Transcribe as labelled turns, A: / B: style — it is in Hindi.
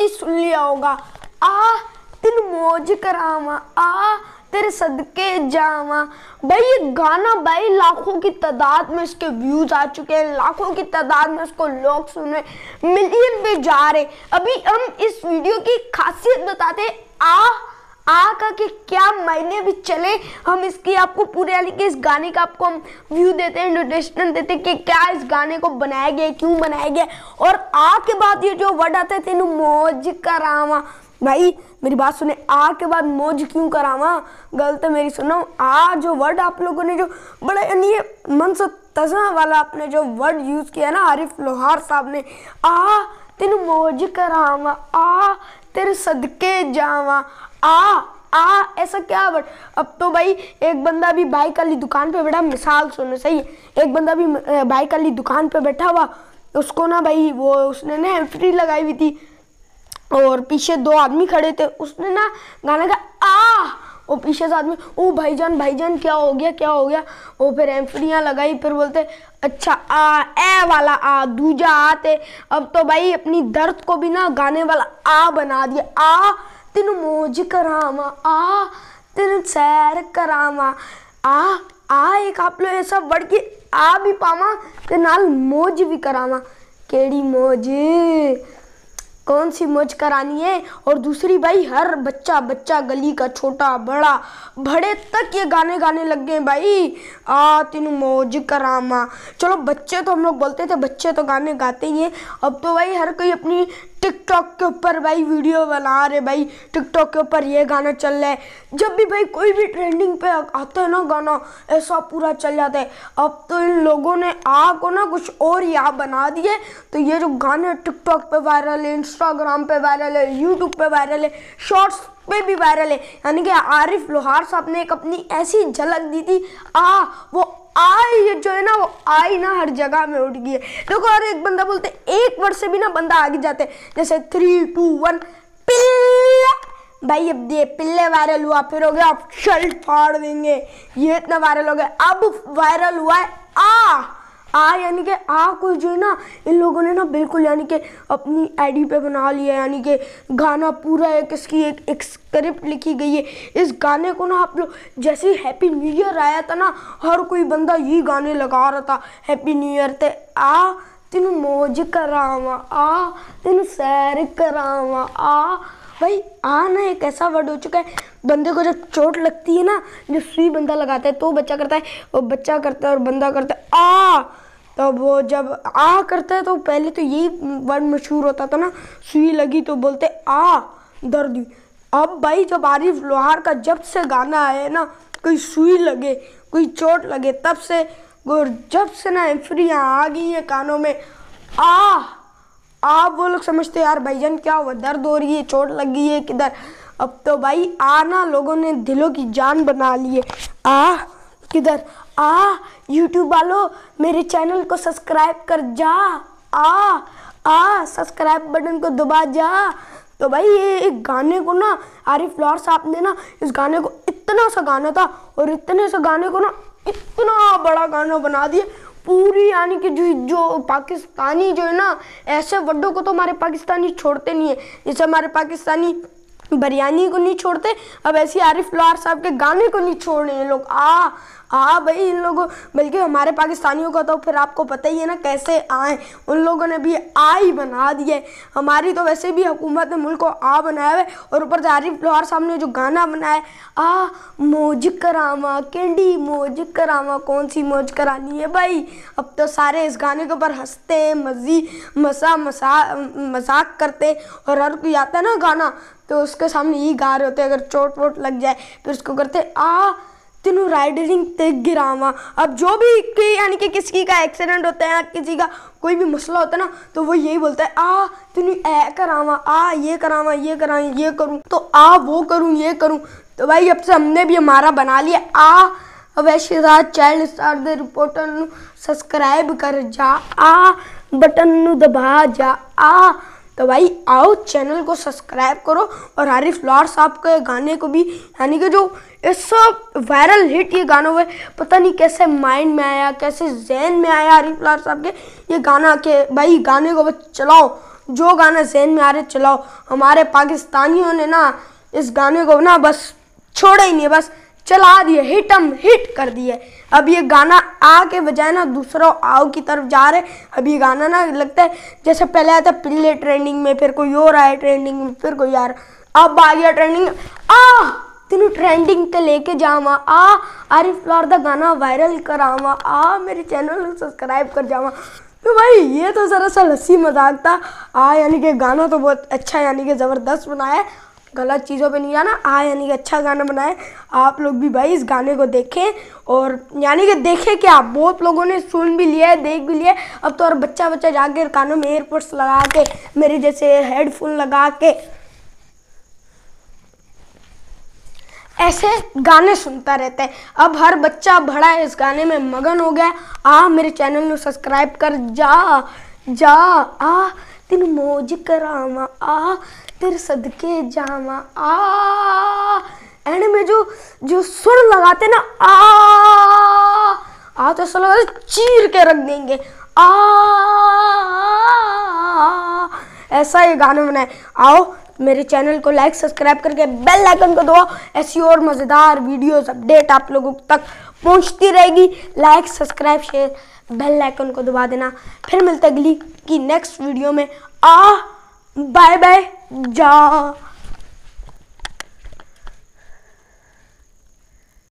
A: ही सुन लिया होगा आ तिल मौज करावा आ तेरे सदके जावा भाई ये गाना भाई लाखों की तादाद में इसके व्यूज आ चुके हैं लाखों की तादाद में इसको लोग सुन रहे मिलियन पे जा रहे अभी हम इस वीडियो की खासियत बताते आ आका के क्या मायने भी चले हम इसकी आपको पूरे यानी इस गाने का आपको हम व्यू देते हैं नोटेशन देते हैं कि क्या इस गाने को बनाया गया क्यों बनाया गया और आ के बाद ये जो वर्ड आता है तेन मौज करावा भाई मेरी बात सुने आ के बाद मौज क्यों करावा गलत मेरी सुनो आ जो वर्ड आप लोगों ने जो बड़ा यानी मन से तजा वाला आपने जो वर्ड यूज़ किया ना आरिफ लोहार साहब ने आ तेन मौज करावा आ तेरे सदके जावा आ आ ऐसा क्या बट अब तो भाई एक बंदा भी बाइक वाली दुकान पे बैठा मिसाल सुनो सही एक बंदा भी बाइक वाली दुकान पे बैठा हुआ उसको ना भाई वो उसने ना एंट्री लगाई हुई थी और पीछे दो आदमी खड़े थे उसने ना गाना का आ और पीछे से आदमी ओ भाईजान भाईजान क्या हो गया क्या हो गया वो फिर एम्फरियाँ लगाई फिर बोलते अच्छा आ ए वाला आ दूजा आते अब तो भाई अपनी दर्द को भी ना गाने वाला आ बना दिया आ तेन मोज करामा आ तेन सैर करामा आ आ एक आप लोग ऐसा बढ़ के आ भी पावा नाल मौज भी करावा केड़ी मौज कौन सी मौज करानी है और दूसरी भाई हर बच्चा बच्चा गली का छोटा बड़ा बड़े तक ये गाने गाने लग गए भाई आ तीन मौज करामा चलो बच्चे तो हम लोग बोलते थे बच्चे तो गाने गाते ही हैं अब तो भाई हर कोई अपनी टिकटॉक के ऊपर भाई वीडियो बना रहे भाई टिकटॉक के ऊपर ये गाना चल रहा है जब भी भाई कोई भी ट्रेंडिंग पे आता है ना गाना ऐसा पूरा चल जाता है अब तो इन लोगों ने आ को ना कुछ और यहाँ बना दिए तो ये जो गाने टिकटॉक पे वायरल है इंस्टाग्राम पे वायरल है यूट्यूब पे वायरल है शॉर्ट्स पे भी वायरल है यानी कि आरिफ लोहार साहब ने एक अपनी ऐसी झलक दी थी आ वो आई जो है ना वो आई ना हर जगह में उठ गई है देखो और एक बंदा बोलते एक वर्ड से भी ना बंदा आगे जाते जैसे थ्री टू वन पिल्ला भाई अब ये पिल्ले वायरल हुआ फिर हो गया आप शर्ट फाड़ देंगे ये इतना वायरल हो गया अब वायरल हुआ है आ आ यानी कि आ को जो है ना इन लोगों ने ना बिल्कुल यानी कि अपनी आईडी पे बना लिया यानी कि गाना पूरा एक इसकी एक, एक स्क्रिप्ट लिखी गई है इस गाने को ना आप लोग जैसे ही हैप्पी न्यू ईयर आया था ना हर कोई बंदा यही गाने लगा रहा था हैप्पी न्यू ईयर थे आ तेन मौज करावा आ तेन सैर करावा आ भाई आ ना एक ऐसा वर्ड हो चुका है बंदे को जब चोट लगती है ना जो सुई बंदा लगाता है तो बच्चा करता है और बच्चा करता है और बंदा करता है आ तो वो जब आ करता है तो पहले तो यही वर्ड मशहूर होता था ना सुई लगी तो बोलते आ दर्द अब भाई जब आरिफ लोहार का जब से गाना आया ना कोई सुई लगे कोई चोट लगे तब से और जब से ना एम्फ्रियाँ आ गई हैं कानों में आ लोग समझते यार भाईजान क्या हुआ दर्द हो रही है चोट लग गई है किधर अब तो भाई आना लोगों ने दिलों की जान बना ली है आ किधर आ यूट्यूब वालों मेरे चैनल को सब्सक्राइब कर जा आ आ सब्सक्राइब बटन को दबा जा तो भाई ये एक गाने को ना आरिफ लॉर साहब ने ना इस गाने को इतना सा गाना था और इतने सा गाने को ना इतना बड़ा गाना बना दिया पूरी यानी कि जो जो पाकिस्तानी जो है ना ऐसे वड्डों को तो हमारे पाकिस्तानी छोड़ते नहीं है जैसे हमारे पाकिस्तानी बिरयानी को नहीं छोड़ते अब ऐसे आरिफ लोहार साहब के गाने को नहीं छोड़ रहे हैं लोग आ हाँ भाई इन लोगों बल्कि हमारे पाकिस्तानियों का तो फिर आपको पता ही है ना कैसे आए उन लोगों ने भी आ ही बना दिए हमारी तो वैसे भी हुकूमत ने मुल्क को आ बनाया है और ऊपर से आरिफ लोहार साहब ने जो गाना बनाया आ मौज करामा केंडी मोज करामा कौन सी मौज करानी है भाई अब तो सारे इस गाने के ऊपर हंसते हैं मजी मसा मसा मजाक करते और हर कोई आता है ना गाना तो उसके सामने ये गा रहे होते अगर चोट वोट लग जाए फिर उसको करते आ तेनू राइडरिंग ते गिरावा अब जो भी कि यानी कि किसी का एक्सीडेंट होता है या किसी का कोई भी मसला होता है ना तो वो यही बोलता है आ तेनू ऐ करावा आ ये करावा ये करा ये करूँ तो आ वो करूँ ये करूँ तो भाई अब से हमने भी हमारा बना लिया आ अवैश चाइल्ड स्टार दे रिपोर्टर सब्सक्राइब कर जा आ बटन दबा जा आ तो भाई आओ चैनल को सब्सक्राइब करो और आरिफ लार साहब के गाने को भी यानी कि जो इस वायरल हिट ये गाना हुए पता नहीं कैसे माइंड में आया कैसे जहन में आया आरिफ लार साहब के ये गाना के भाई गाने को बस चलाओ जो गाना जहन में आ रहे चलाओ हमारे पाकिस्तानियों ने ना इस गाने को ना बस छोड़ा ही नहीं बस चला दिए हिट हम हिट कर दिए अब ये गाना आ के बजाय ना दूसरा आओ की तरफ जा रहे अब ये गाना ना लगता है जैसे पहले आया था पिल्ले ट्रेंडिंग में फिर कोई और आया ट्रेंडिंग में फिर कोई यार अब आ गया ट्रेंडिंग आ तेन ट्रेंडिंग ते लेके जावा आ आरिफ लार का गाना वायरल करावा आ मेरे चैनल को सब्सक्राइब कर जावा तो भाई ये तो ज़रा सा लस्सी मजाक था आ यानी कि गाना तो बहुत अच्छा यानी कि ज़बरदस्त बनाया है गलत चीज़ों पे नहीं जाना आ यानी कि अच्छा गाना बनाए आप लोग भी भाई इस गाने को देखें और यानी कि देखें क्या बहुत लोगों ने सुन भी लिया है देख भी लिया अब तो और बच्चा बच्चा जाके कानों में एयरपोर्ट्स लगा के मेरे जैसे हेडफोन लगा के ऐसे गाने सुनता रहता है अब हर बच्चा बड़ा इस गाने में मगन हो गया आ मेरे चैनल को सब्सक्राइब कर जा जा आ दिन मौज करावा आ तेरे सदके जावा आ एंड में जो जो सुर लगाते ना आ आ तो ऐसा लगा चीर के रख देंगे आ ऐसा ये गाने बनाए आओ मेरे चैनल को लाइक सब्सक्राइब करके बेल आइकन को दबाओ ऐसी और मज़ेदार वीडियोस अपडेट आप लोगों तक पहुंचती रहेगी like subscribe share bell icon को दबा देना फिर मिलते अगली की नेक्स्ट वीडियो में आ बाय बाय जा